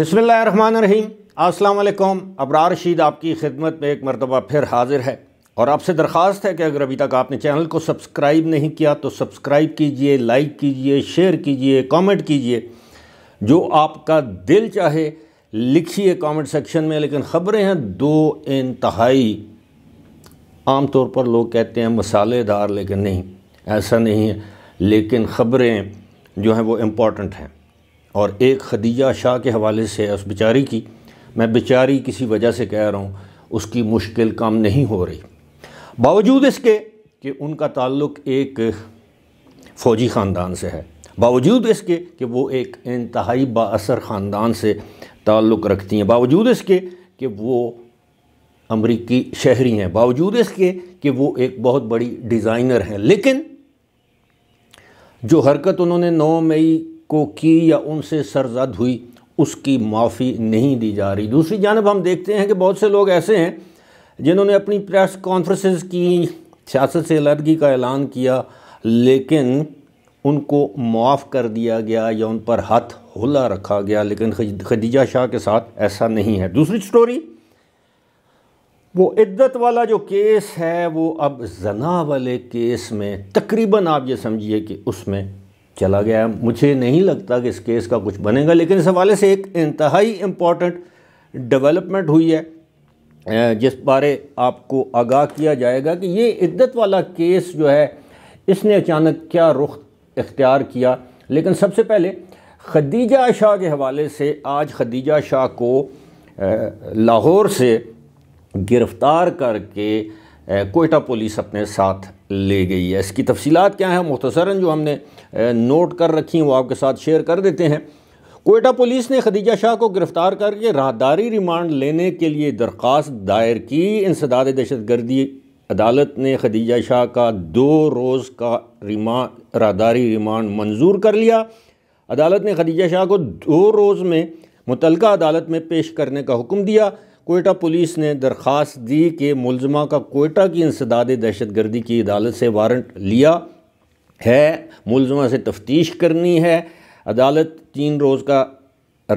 बिसमीम अस्सलाम अबरार रशीद आपकी खिदमत में एक मरतबा फिर हाजिर है और आपसे दरख्वास्त है कि अगर अभी तक आपने चैनल को सब्सक्राइब नहीं किया तो सब्सक्राइब कीजिए लाइक कीजिए शेयर कीजिए कमेंट कीजिए जो आपका दिल चाहे लिखिए कमेंट सेक्शन में लेकिन ख़बरें हैं दो इंतहाई तौर पर लोग कहते हैं मसालेदार लेकिन नहीं ऐसा नहीं है लेकिन ख़बरें जो हैं वो इम्पॉर्टेंट हैं और एक खदीजा शाह के हवाले से उस बेचारी की मैं बेचारी किसी वजह से कह रहा हूँ उसकी मुश्किल कम नहीं हो रही बावजूद इसके कि उनका ताल्लुक एक फ़ौजी ख़ानदान से है बावजूद इसके कि वो एक इंतहाई बासर ख़ानदान से ताल्लुक़ रखती हैं बावजूद इसके कि वो अमरीकी शहरी हैं बावजूद इसके कि वो एक बहुत बड़ी डिज़ाइनर हैं लेकिन जो हरकत उन्होंने 9 मई को की या उनसे सरजद हुई उसकी माफ़ी नहीं दी जा रही दूसरी जानब हम देखते हैं कि बहुत से लोग ऐसे हैं जिन्होंने अपनी प्रेस कॉन्फ्रेंसेस की सियासत से अलर्गी का ऐलान किया लेकिन उनको माफ़ कर दिया गया या उन पर हाथ होला रखा गया लेकिन खदीजा शाह के साथ ऐसा नहीं है दूसरी स्टोरी वो इद्दत वाला जो केस है वो अब जना वाले केस में तकरीबन आप ये समझिए कि उसमें चला गया मुझे नहीं लगता कि इस केस का कुछ बनेगा लेकिन इस हवाले से एक इंतहाई इम्पॉर्टेंट डेवलपमेंट हुई है जिस बारे आपको आगाह किया जाएगा कि ये इद्दत वाला केस जो है इसने अचानक क्या रुख इख्तियार किया लेकिन सबसे पहले खदीजा शाह के हवाले से आज खदीजा शाह को लाहौर से गिरफ़्तार करके कोयटा पुलिस अपने साथ ले गई है इसकी तफसीत क्या है मुख्तसरा जो हमने नोट कर रखी वो आपके साथ शेयर कर देते हैं कोयटा पुलिस ने खदीजा शाह को गिरफ़्तार करके राहदारी रिमांड लेने के लिए दरख्वास्त दायर की इंसदाद दहशत गर्दी अदालत ने खदीजा शाह का दो रोज़ का रिमा राहदारी रिमांड मंजूर कर लिया अदालत ने खदीजा शाह को दो रोज़ में मुतलका अदालत में पेश करने का हुक्म दिया कोयटा पुलिस ने दरख्वास्त दी कि मुलजमा का कोयटा की इंसदाद दहशत गर्दी की अदालत से वारंट लिया है मुलजमा से तफ्तीश करनी है अदालत तीन रोज़ का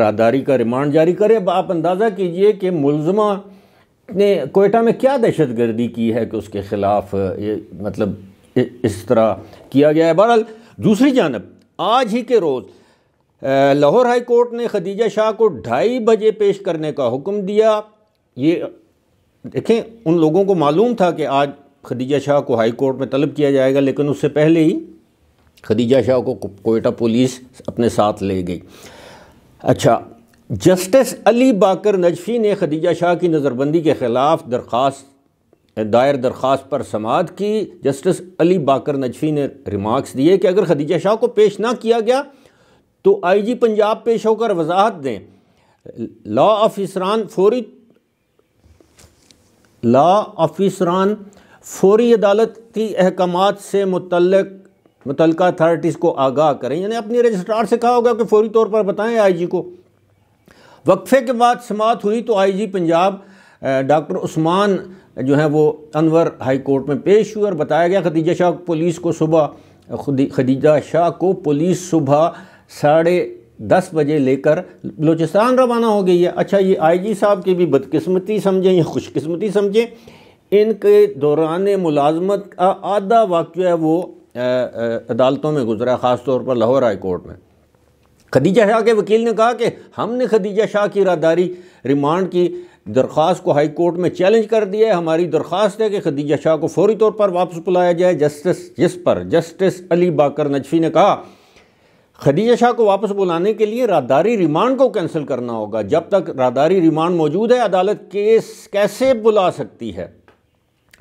रादारी का रिमांड जारी करे अब आप अंदाज़ा कीजिए कि मुलजमा ने कोयटा में क्या दहशत गर्दी की है कि उसके ख़िलाफ़ मतलब इस तरह किया गया है बहरहाल दूसरी जानब आज ही के रोज़ लाहौर हाई कोर्ट ने खदीजा शाह को ढाई बजे पेश करने का हुक्म दिया ये देखें उन लोगों को मालूम था कि आज खदीजा शाह को हाई कोर्ट में तलब किया जाएगा लेकिन उससे पहले ही खदीजा शाह को कोयटा पुलिस अपने साथ ले गई अच्छा जस्टिस अली बाकर नजफी ने खदीजा शाह की नज़रबंदी के ख़िलाफ़ दरख्वास दायर दरख्वास्त पर समात की जस्टिस अली बाकर नजफी ने रिमार्क्स दिए कि अगर खदीजा शाह को पेश ना किया गया तो आई जी पंजाब पेश होकर वजाहत दें लॉ ऑफ इसरान फौरी ला ऑफिसरान फौरी अदालत की अहकाम से मुतलक मुतल अथार्टीज़ को आगाह करें यानी अपने रजिस्ट्रार से कहा होगा कि फौरी तौर पर बताएं आई जी को वक्फे के बाद समात हुई तो I G Punjab doctor Usman जो है वो अनवर हाई कोर्ट में पेश हुए और बताया गया खदीजा शाह पुलिस को सुबह खदीजा शाह को पुलिस सुबह साढ़े दस बजे लेकर बलूचिस्तान रवाना हो गई है अच्छा ये आईजी साहब की भी बदकिस्मती समझें या खुशकस्मती समझें इनके दौरान मुलाजमत का आधा जो है वो आ, आ, अदालतों में गुजरा ख़ास तौर पर लाहौर हाई कोर्ट में खदीजा शाह के वकील ने कहा कि हमने खदीजा शाह की रादारी रिमांड की दरख्वास्त को हाई कोर्ट में चैलेंज कर दिया है हमारी दरख्वास्त है कि खदीजा शाह को फौरी तौर पर वापस बुलाया जाए जस्टिस जिस पर जस्टिस अली बाकर नजफी ने कहा खदीजा शाह को वापस बुलाने के लिए रादारी रिमांड को कैंसिल करना होगा जब तक रादारी रिमांड मौजूद है अदालत केस कैसे बुला सकती है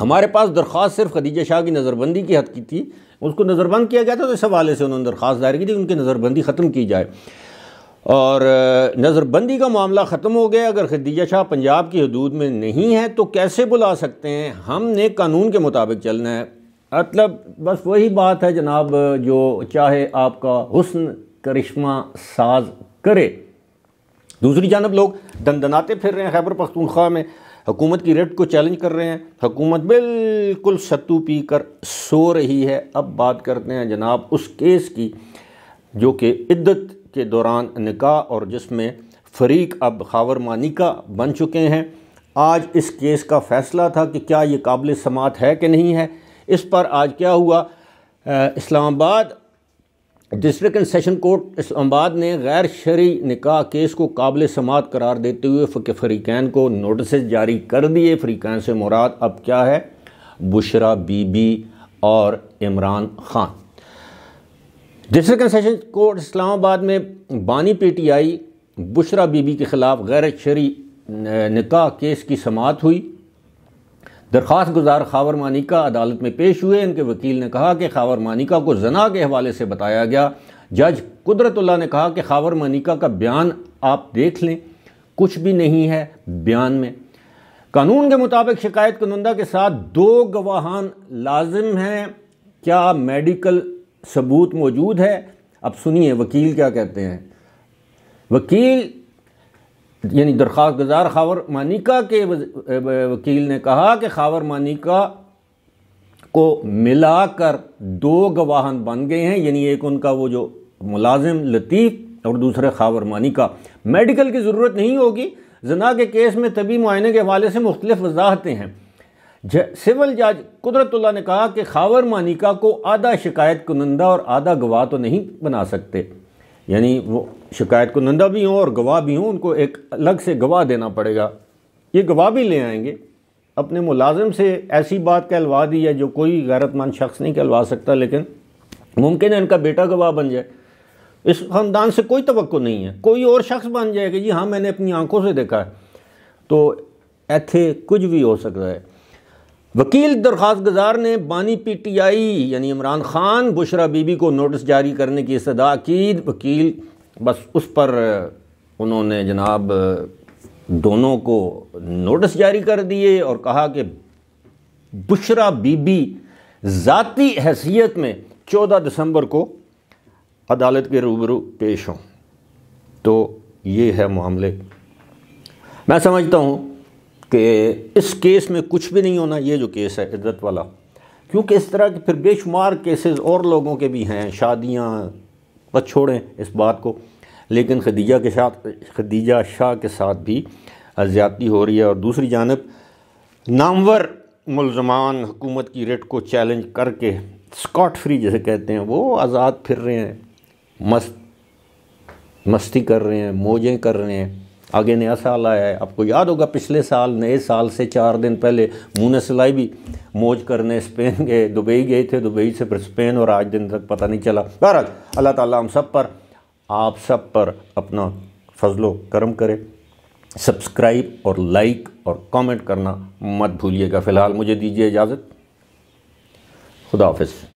हमारे पास दरख्वास्त सिर्फ खदीजा शाह की नज़रबंदी की हद की थी उसको नज़रबंद किया गया था तो इस हवाले से उन्होंने दरख्वास्त दायर की थी उनकी नज़रबंदी ख़त्म की जाए और नज़रबंदी का मामला ख़त्म हो गया अगर खदीजा शाह पंजाब की हदूद में नहीं है तो कैसे बुला सकते हैं हमने कानून के मुताबिक चलना है मतलब बस वही बात है जनाब जो चाहे आपका हुस्न करिश्मा साज करे दूसरी जानब लोग दंदनाते फिर रहे हैं खैबर पख्तूनख्वा में हुकूमत की रेट को चैलेंज कर रहे हैं हुकूमत बिल्कुल सत्तू पी कर सो रही है अब बात करते हैं जनाब उस केस की जो कि इद्दत के दौरान निका और जिसमें फरीक अब खावर मानिका बन चुके हैं आज इस केस का फ़ैसला था कि क्या ये काबिल समात है कि नहीं है इस पर आज क्या हुआ Islamabad district and session court Islamabad ने गैर शरी निकाह केस को काबिल समात करार देते हुए फरीकैन को नोटिस जारी कर दिए फरीकैन से मुराद अब क्या है बुशरा बीबी और Imran Khan district and session court Islamabad में बानी पीटीआई बुशरा बीबी के ख़िलाफ़ गैर शरी निकाह केस की समात हुई दरख्वास्त गुजार खावर मानिका अदालत में पेश हुए इनके वकील ने कहा कि खावर मानिका को जना के हवाले से बताया गया जज कुदरतुल्ला ने कहा कि खावर मानिका का बयान आप देख लें कुछ भी नहीं है बयान में कानून के मुताबिक शिकायत कनुंदा के साथ दो गवाहान लाजिम हैं क्या मेडिकल सबूत मौजूद है अब सुनिए वकील क्या कहते हैं वकील यानी दरख्वास्त गुजार खावर मानिका के वकील ने कहा कि खावर मानिका को मिलाकर दो गवाहन बन गए हैं यानी एक उनका वो जो मुलाजिम लतीफ़ और दूसरे खावर मानिका मेडिकल की ज़रूरत नहीं होगी जना के केस में तभी मुआयने के हवाले से मुख्तलिफ वजाहतें हैं सिविल जज कुदरतुल्ला ने कहा कि खावर मानिका को आधा शिकायत कुनंदा और आधा गवाह तो नहीं बना सकते यानी वो शिकायत को नंदा भी हों और गवाह भी हों उनको एक अलग से गवाह देना पड़ेगा ये गवाह भी ले आएंगे अपने मुलाजिम से ऐसी बात कहलवा दी है जो कोई गैरतमंद शख्स नहीं कहलवा सकता लेकिन मुमकिन है इनका बेटा गवाह बन जाए इस ख़ानदान से कोई तो नहीं है कोई और शख्स बन जाएगा जी हाँ मैंने अपनी आंखों से देखा है तो ऐथे कुछ भी हो सकता है वकील दरख्वास गुजार ने बानी पी टी आई यानी इमरान खान बुशरा बीबी को नोटिस जारी करने की इस्तः की वकील बस उस पर उन्होंने जनाब दोनों को नोटिस जारी कर दिए और कहा कि बुशरा बीबी जाति हैसियत में 14 दिसंबर को अदालत के रूबरू पेश हों तो ये है मामले मैं समझता हूँ कि इस केस में कुछ भी नहीं होना ये जो केस है इज्जत वाला क्योंकि इस तरह के फिर बेशुमार केसेस और लोगों के भी हैं शादियाँ बस छोड़ें इस बात को लेकिन खदीजा के साथ खदीजा शाह के साथ भी ज़्यादती हो रही है और दूसरी जानब नामवर मुलजमान हुकूमत की रेट को चैलेंज करके स्कॉट फ्री जैसे कहते हैं वो आज़ाद फिर रहे हैं मस्त मस्ती कर रहे हैं मौजें कर रहे हैं आगे नया साल आया है आपको याद होगा पिछले साल नए साल से चार दिन पहले मुँह सिलाई भी मौज करने स्पेन गए दुबई गए थे दुबई से फिर स्पेन और आज दिन तक पता नहीं चला बहरहाल अल्लाह ताला हम सब पर आप सब पर अपना फजलो करम करे सब्सक्राइब और लाइक और कमेंट करना मत भूलिएगा फ़िलहाल मुझे दीजिए इजाज़त खुदा हाफ